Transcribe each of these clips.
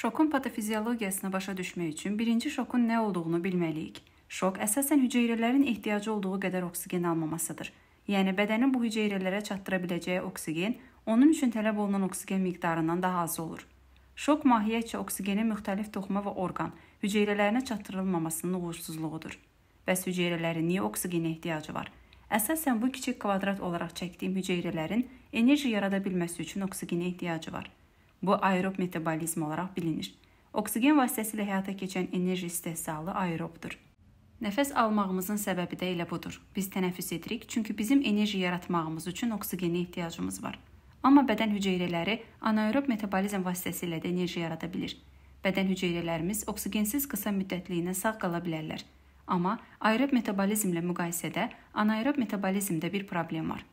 Şokun patofiziologiyasını başa düşmək üçün birinci şokun nə olduğunu bilməliyik. Şok əsasən hüceyrələrin ehtiyacı olduğu qədər oksigen almamasıdır. Yəni bədənin bu hüceyrələrə çatdıra biləcəyi oksigen onun üçün tələb olunan oksigen miqdarından daha az olur. Şok mahiyyətcə oksigenin müxtəlif toxuma və orqan hüceyrələrinə çatdırılmamasının uğursuzluğudur. Bəs hüceyrələrin niyə oksigenə ehtiyacı var? Əsasən bu kiçik kvadrat olaraq çəkdiyim hüceyrələrin enerji yarada bilməsi üçün oksigenə ehtiyacı var. Bu aerob metabolizm olaraq bilinir. Oksigen vasitəsilə həyata keçən enerji istehsalı aerobdur. Nəfəs almağımızın səbəbi də elə budur. Biz tənəffüs edirik, çünki bizim enerji yaratmağımız üçün oksigenə ehtiyacımız var. Amma bədən hüceyrələri anaerob metabolizm vasitəsilə də enerji yarada bilir. Bədən hüceyrələrimiz oksigensiz qısa müddətliyinə sağ qala bilərlər. Amma aerob metabolizmlə müqayisədə anaerob metabolizmdə bir problem var.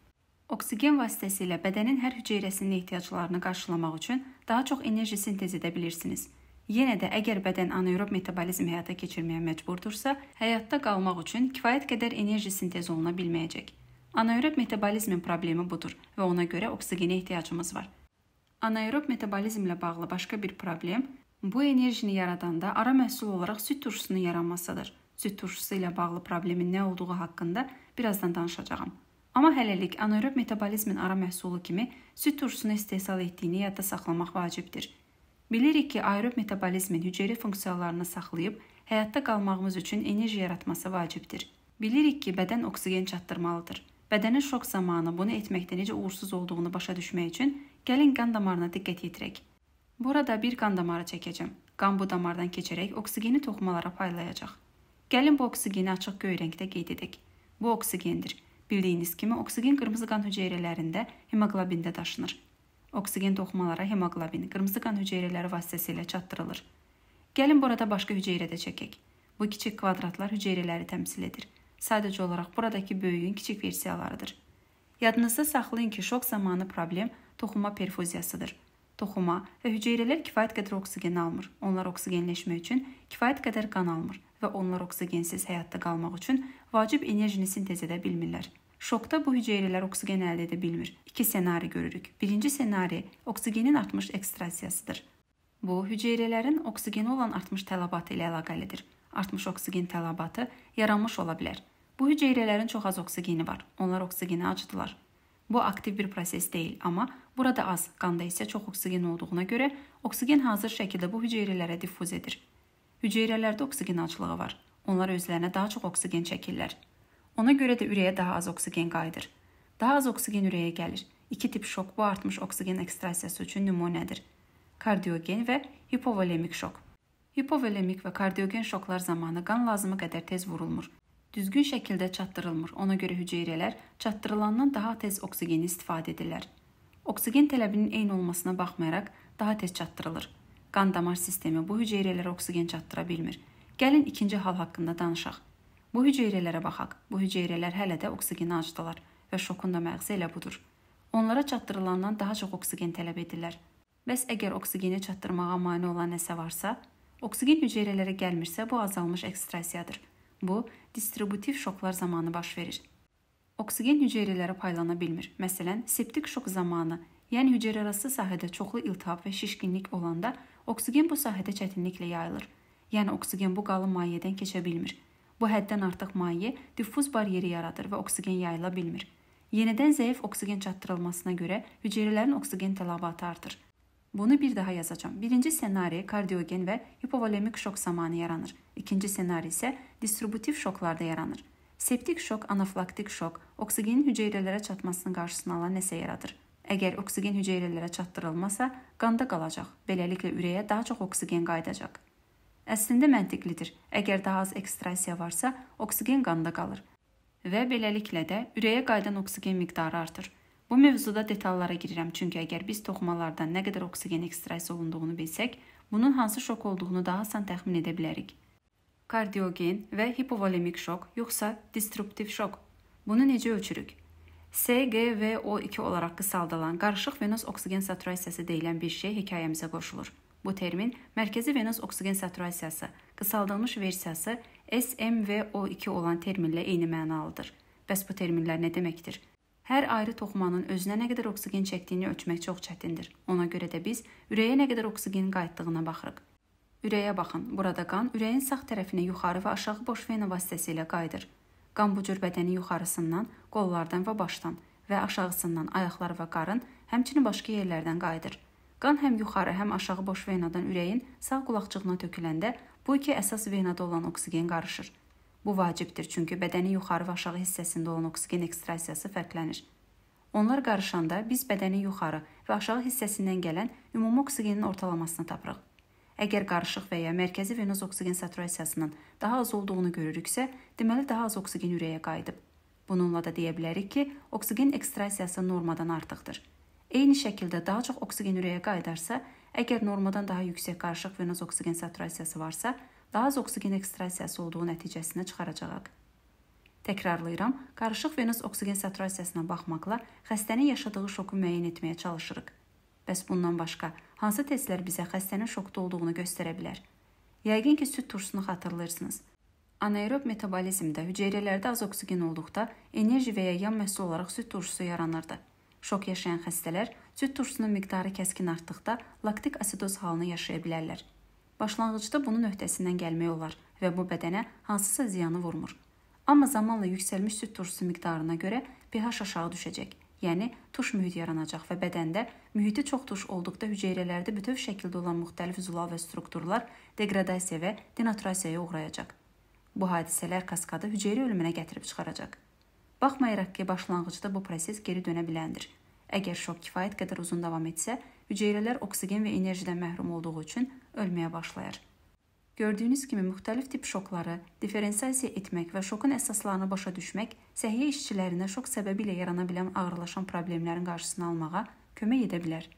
Oksigen vasitəsilə bədənin hər hüceyrəsinin ehtiyaclarını qarşılamaq üçün daha çox enerji sintez edə bilirsiniz. Yenə də əgər bədən anaerob metabolizm həyata keçirməyə məcburdursa, həyatda qalmaq üçün kifayət qədər enerji sintez oluna bilməyəcək. Anaerob metabolizmin problemi budur və ona görə oksigenə ehtiyacımız var. Anaerob metabolizmlə bağlı başqa bir problem bu enerjini yaradanda ara məhsul olaraq süd turşusunun yaranmasıdır. Süd turşusu ilə bağlı problemin nə olduğu haqqında birazdan danışacağam. Amma hələlik anaerob metabolizmin ara məhsulu kimi süd turşusunu istehsal etdiyini yadda saxlamaq vacibdir. Bilirik ki, aerob metabolizmin hüceyrə funksiyalarını saxlayıb həyatda qalmağımız üçün enerji yaratması vacibdir. Bilirik ki, bədən oksigen çatdırmalıdır. Bədənin şok zamanı bunu etməkdə necə uğursuz olduğunu başa düşmək üçün gəlin qan damarına diqqət yetirək. Burada bir qan damarı çəkəcəm. Qan bu damardan keçərək oksigeni toxumalara paylayacaq. Gəlin bu oksigeni açıq göy rəngdə qeyd edək. Bu oksigendir. Bildiyiniz kimi oksigen qırmızı qan hüceyrələrində hemoqlobində daşınır. Oksigen toxumalara hemoqlobin qırmızı qan hüceyrələri vasitəsilə çatdırılır. Gəlin burada başqa hüceyrə də çəkək. Bu kiçik kvadratlar hüceyrələri təmsil edir. Sadəcə olaraq buradakı böyüyün kiçik versiyalarıdır. Yadınızda saxlayın ki, şok zamanı problem toxuma perfuziyasıdır. Toxuma və hüceyrələr kifayət qədər oksigen almır. Onlar oksigenləşmək üçün kifayət qədər qan almır və onlar oksigensiz həyatda qalmaq üçün vacib enerjini sintez edə bilmirlər. Şokda bu hüceyrələr oksigen əldə edə bilmir. İki senari görürük. Birinci senari oksigenin artmış ekstrasiyasıdır. Bu hüceyrələrin oksigenə olan artmış tələbatı ilə əlaqəlidir. Artmış oksigen tələbatı yaranmış ola bilər. Bu hüceyrələrin çox az oksigeni var. Onlar oksigenə acıdılar. Bu aktiv bir proses deyil, amma burada az, qanda isə çox oksigen olduğuna görə oksigen hazır şəkildə bu hüceyrələrə diffuz edir. Hüceyrələrdə oksigen aclığı var. Onlar özlərinə daha çox oksigen çəkirlər. Ona görə də ürəyə daha az oksigen qayıdır. Daha az oksigen ürəyə gəlir. İki tip şok bu artmış oksigen ekstrasiyası üçün nümunədir. Kardiogen və hipovolemik şok. Hipovolemik və kardiogen şoklar zamanı qan lazımı qədər tez vurulmur. Düzgün şəkildə çatdırılmır. Ona görə hüceyrələr çatdırılandan daha tez oksigeni istifadə edirlər. Oksigen tələbinin eyni olmasına baxmayaraq daha tez çatdırılır. Qan damar sistemi bu hüceyrələrə oksigen çatdıra bilmir. Gəlin ikinci hal haqqında danışaq. Bu hüceyrələrə baxaq. Bu hüceyrələr hələ də oksigeni acdılar və şokun da məğzi elə budur. Onlara çatdırılandan daha çox oksigen tələb edirlər. Bəs əgər oksigeni çatdırmağa mane olan nəsə varsa, oksigen hüceyrələrə gəlmirsə, bu azalmış ekstrasiyadır. Bu distributiv şoklar zamanı baş verir. Oksigen hüceyrələrə paylana bilmir. Məsələn, septik şok zamanı, yəni hüceyrəarası sahədə çoxlu iltihab və şişkinlik olanda oksigen bu sahədə çətinliklə yayılır. Yəni oksigen bu qalın mayedən keçə bilmir Bu həddən artıq maye diffuz baryeri yaradır və oksigen yayıla bilmir. Yenidən zəif oksigen çatdırılmasına görə hüceyrələrin oksigen tələbatı artır. Bunu bir daha yazacağam. Birinci senari kardiogen və hipovolemik şok zamanı yaranır. İkinci senari isə distributiv şoklarda yaranır. Septik şok, anafilaktik şok oksigenin hüceyrələrə çatmasının qarşısını alan nəsə yaradır. Əgər oksigen hüceyrələrə çatdırılmasa, qanda qalacaq. Beləliklə ürəyə daha çox oksigen qayıdacaq. Əslində məntiqlidir. Əgər daha az ekstrasiya varsa, oksigen qanda qalır və beləliklə də ürəyə qayıdan oksigen miqdarı artır. Bu mövzuda detallara girirəm, çünki əgər biz toxumalardan nə qədər oksigen ekstrasiya olunduğunu bilsək, bunun hansı şok olduğunu daha asan təxmin edə bilərik. Kardiogen və hipovolemik şok, yoxsa disruptiv şok. Bunu necə ölçürük? SGVO2 olaraq qısaldılan qarışıq venoz oksigen saturasiyası deyilən bir şey hekayəmizə qoşulur. Bu termin mərkəzi venoz oksigen saturasiyası, qısaldılmış versiyası SMVO2 olan terminlə eyni mənalıdır. Bəs bu terminlər nə deməkdir? Hər ayrı toxumanın özünə nə qədər oksigen çəkdiyini ölçmək çox çətindir. Ona görə də biz ürəyə nə qədər oksigen qayıtdığına baxırıq. Ürəyə baxın. Burada qan ürəyin sağ tərəfinə yuxarı və aşağı boş vena vasitəsilə qayıdır. Qan bu cür bədənin yuxarısından, qollardan və başdan və aşağısından ayaqlar və qarın, həmçinin başqa yerlərdən qayıdır. Qan həm yuxarı, həm aşağı boş venadan ürəyin sağ qulaqcığına töküləndə bu iki əsas venada olan oksigen qarışır. Bu vacibdir, çünki bədənin yuxarı və aşağı hissəsində olan oksigen ekstrasiyası fərqlənir. Onlar qarışanda biz bədənin yuxarı və aşağı hissəsindən gələn ümumi oksigenin ortalamasını tapırıq. Əgər qarışıq və ya mərkəzi venoz oksigen saturasiyasının daha az olduğunu görürüksə, deməli daha az oksigen ürəyə qayıdıb. Bununla da deyə bilərik ki, oksigen ekstrasiyası normadan artıqdır. Eyni şəkildə daha çox oksigen ürəyə qayıdarsa, əgər normadan daha yüksək qarışıq venoz oksigen saturasiyası varsa, daha az oksigen ekstrasiyası olduğu nəticəsində çıxaracağıq. Təkrarlayıram, qarışıq venoz oksigen saturasiyasına baxmaqla xəstənin yaşadığı şoku müəyyən etməyə çalışırıq. Bəs bundan başqa hansı testlər bizə xəstənin şokda olduğunu göstərə bilər? Yəqin ki, süd turşusunu xatırlayırsınız. Anaerob metabolizmdə hüceyrələrdə az oksigen olduqda enerji və ya yan məhsul olaraq süd turşusu yaranırdı. Şok yaşayan xəstələr süd turşusunun miqdarı kəskin artdıqda laktik asidoz halını yaşaya bilərlər. Başlanğıcda bunun öhdəsindən gəlmək olar və bu bədənə hansısa ziyanı vurmur. Amma zamanla yüksəlmiş süd turşusu miqdarına görə pH aşağı düşəcək. Yəni tuş mühit yaranacaq və bədəndə mühiti çox tuş olduqda hüceyrələrdə bütöv şəkildə olan müxtəlif zülal və strukturlar deqradasiya və denaturasiyaya uğrayacaq. Bu hadisələr kaskadı hüceyrə ölümünə gətirib çıxaracaq. Baxmayaraq ki, başlanğıcda bu proses geri dönə biləndir. Əgər şok kifayət qədər uzun davam etsə, hüceyrələr oksigen və enerjidən məhrum olduğu üçün ölməyə başlayır. Gördüyünüz kimi müxtəlif tip şokları diferensiasiya etmək və şokun əsaslarını başa düşmək səhiyyə işçilərinə şok səbəbi ilə yarana bilən ağırlaşan problemlərin qarşısını almağa kömək edə bilər.